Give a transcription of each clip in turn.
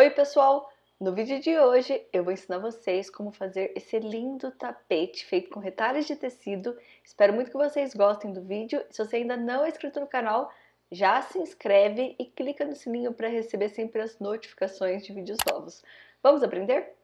Oi pessoal! No vídeo de hoje eu vou ensinar vocês como fazer esse lindo tapete feito com retalhos de tecido. Espero muito que vocês gostem do vídeo. Se você ainda não é inscrito no canal, já se inscreve e clica no sininho para receber sempre as notificações de vídeos novos. Vamos aprender?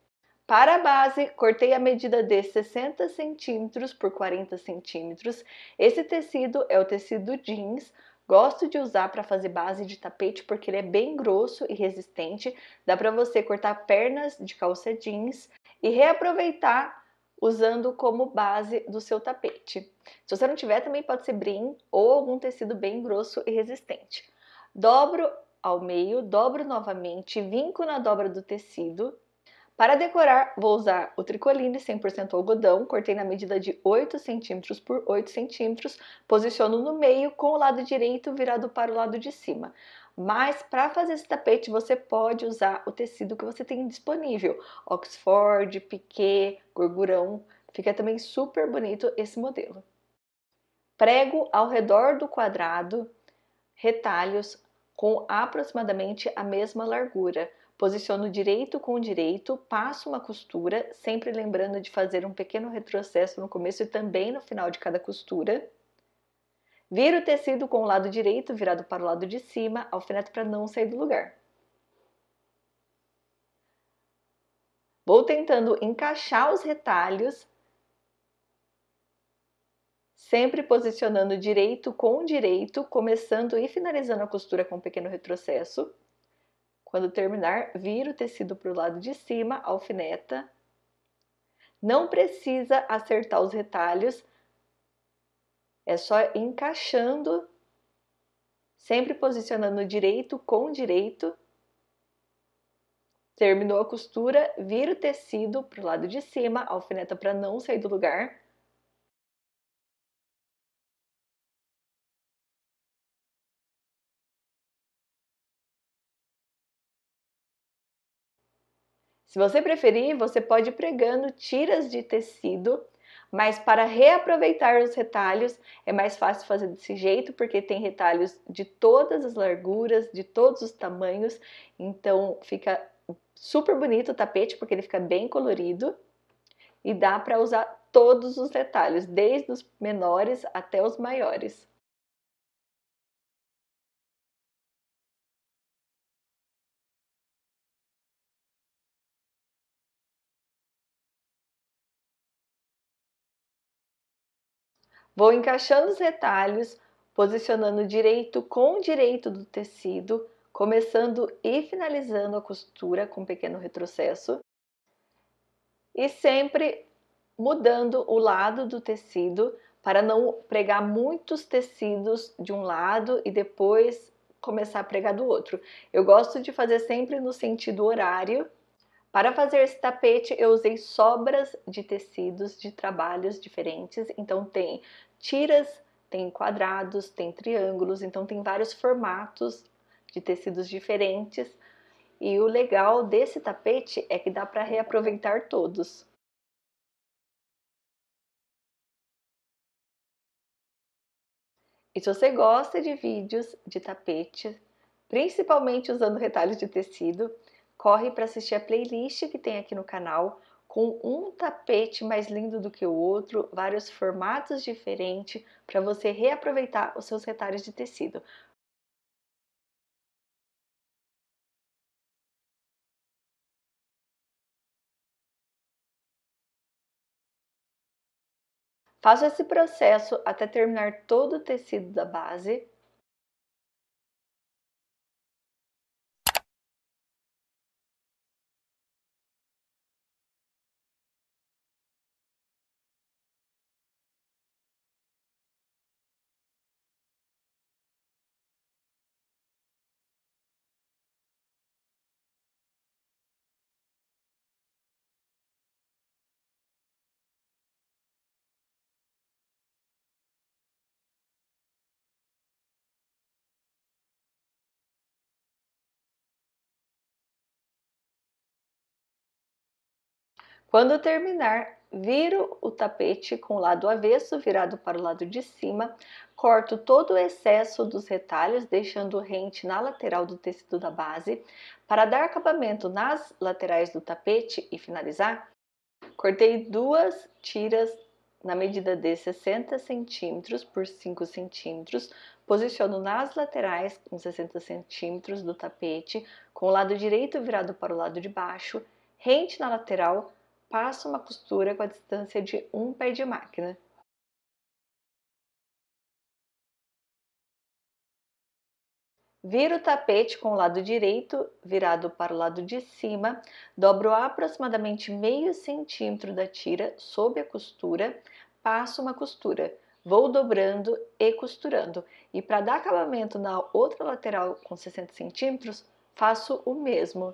Para a base, cortei a medida de 60 centímetros por 40 centímetros. Esse tecido é o tecido jeans, Gosto de usar para fazer base de tapete porque ele é bem grosso e resistente, dá para você cortar pernas de calça jeans e reaproveitar usando como base do seu tapete. Se você não tiver, também pode ser brim ou algum tecido bem grosso e resistente. Dobro ao meio, dobro novamente, vinco na dobra do tecido para decorar, vou usar o tricoline 100% algodão, cortei na medida de 8 centímetros por 8 centímetros, posiciono no meio com o lado direito virado para o lado de cima. Mas para fazer esse tapete, você pode usar o tecido que você tem disponível, Oxford, piquet, gorgurão, fica também super bonito esse modelo. Prego ao redor do quadrado retalhos com aproximadamente a mesma largura. Posiciono direito com direito, passo uma costura, sempre lembrando de fazer um pequeno retrocesso no começo e também no final de cada costura. Viro o tecido com o lado direito virado para o lado de cima, alfineto para não sair do lugar. Vou tentando encaixar os retalhos, sempre posicionando direito com direito, começando e finalizando a costura com um pequeno retrocesso. Quando terminar, vira o tecido para o lado de cima, alfineta. Não precisa acertar os retalhos, é só encaixando, sempre posicionando direito com direito. Terminou a costura, vira o tecido para o lado de cima, alfineta para não sair do lugar. Se você preferir, você pode ir pregando tiras de tecido, mas para reaproveitar os retalhos é mais fácil fazer desse jeito, porque tem retalhos de todas as larguras, de todos os tamanhos, então fica super bonito o tapete porque ele fica bem colorido e dá para usar todos os detalhes, desde os menores até os maiores. Vou encaixando os retalhos, posicionando direito com direito do tecido, começando e finalizando a costura com um pequeno retrocesso. E sempre mudando o lado do tecido para não pregar muitos tecidos de um lado e depois começar a pregar do outro. Eu gosto de fazer sempre no sentido horário. Para fazer esse tapete, eu usei sobras de tecidos de trabalhos diferentes. Então, tem tiras, tem quadrados, tem triângulos, então tem vários formatos de tecidos diferentes. E o legal desse tapete é que dá para reaproveitar todos. E se você gosta de vídeos de tapete, principalmente usando retalhos de tecido, corre para assistir a playlist que tem aqui no canal com um tapete mais lindo do que o outro, vários formatos diferentes para você reaproveitar os seus retalhos de tecido. Faça esse processo até terminar todo o tecido da base Quando terminar, viro o tapete com o lado avesso virado para o lado de cima, corto todo o excesso dos retalhos, deixando rente na lateral do tecido da base. Para dar acabamento nas laterais do tapete e finalizar, cortei duas tiras na medida de 60 centímetros por 5 centímetros, posiciono nas laterais com 60 centímetros do tapete, com o lado direito virado para o lado de baixo, rente na lateral, Passo uma costura com a distância de um pé de máquina. Viro o tapete com o lado direito virado para o lado de cima, dobro aproximadamente meio centímetro da tira sob a costura, passo uma costura, vou dobrando e costurando. E para dar acabamento na outra lateral com 60 centímetros, faço o mesmo.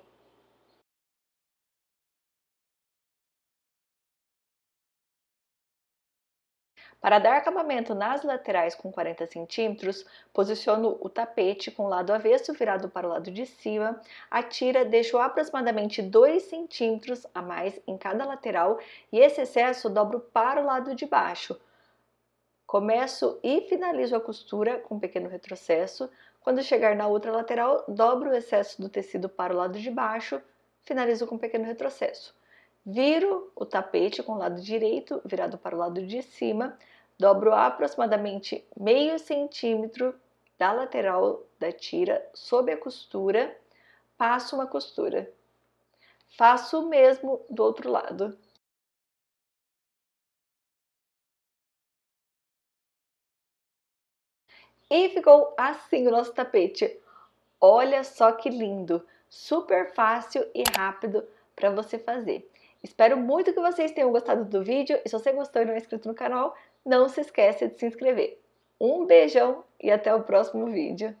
Para dar acabamento nas laterais com 40 centímetros, posiciono o tapete com o lado avesso virado para o lado de cima, a tira deixo aproximadamente 2 centímetros a mais em cada lateral e esse excesso dobro para o lado de baixo. Começo e finalizo a costura com um pequeno retrocesso. Quando chegar na outra lateral, dobro o excesso do tecido para o lado de baixo, finalizo com um pequeno retrocesso. Viro o tapete com o lado direito virado para o lado de cima, Dobro aproximadamente meio centímetro da lateral da tira sob a costura, passo uma costura. Faço o mesmo do outro lado. E ficou assim o nosso tapete. Olha só que lindo! Super fácil e rápido para você fazer. Espero muito que vocês tenham gostado do vídeo e se você gostou e não é inscrito no canal, não se esqueça de se inscrever. Um beijão e até o próximo vídeo.